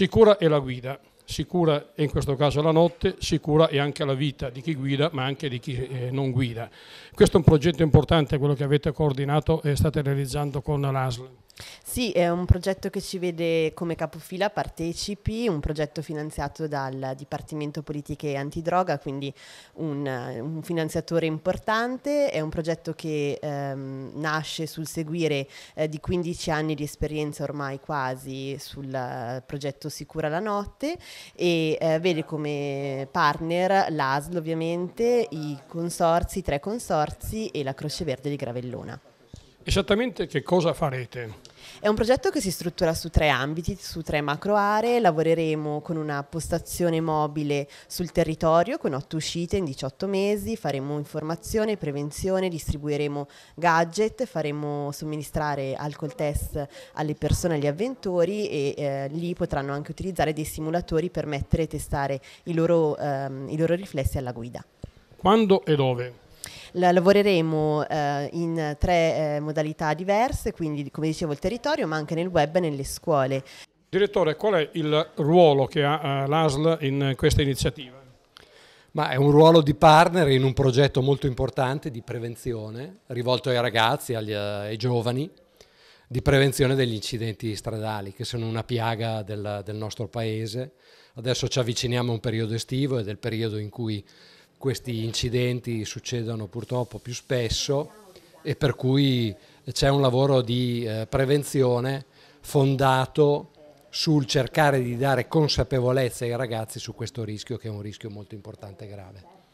Sicura è la guida, sicura è in questo caso la notte, sicura è anche la vita di chi guida ma anche di chi eh, non guida. Questo è un progetto importante, quello che avete coordinato e state realizzando con l'ASL. Sì, è un progetto che ci vede come capofila partecipi, un progetto finanziato dal Dipartimento Politiche e Antidroga, quindi un, un finanziatore importante, è un progetto che ehm, nasce sul seguire eh, di 15 anni di esperienza ormai quasi sul eh, progetto Sicura la Notte e eh, vede come partner l'ASL ovviamente, i consorzi, i tre consorzi e la Croce Verde di Gravellona. Esattamente che cosa farete? È un progetto che si struttura su tre ambiti, su tre macro aree. Lavoreremo con una postazione mobile sul territorio con otto uscite in 18 mesi, faremo informazione, prevenzione, distribuiremo gadget, faremo somministrare alcol test alle persone, agli avventori e eh, lì potranno anche utilizzare dei simulatori per mettere e testare i loro, ehm, i loro riflessi alla guida. Quando e dove? la lavoreremo eh, in tre eh, modalità diverse, quindi come dicevo il territorio, ma anche nel web e nelle scuole. Direttore, qual è il ruolo che ha eh, l'ASL in questa iniziativa? Ma è un ruolo di partner in un progetto molto importante di prevenzione rivolto ai ragazzi, agli, eh, ai giovani, di prevenzione degli incidenti stradali che sono una piaga del, del nostro paese. Adesso ci avviciniamo a un periodo estivo ed è il periodo in cui questi incidenti succedono purtroppo più spesso e per cui c'è un lavoro di eh, prevenzione fondato sul cercare di dare consapevolezza ai ragazzi su questo rischio che è un rischio molto importante e grave.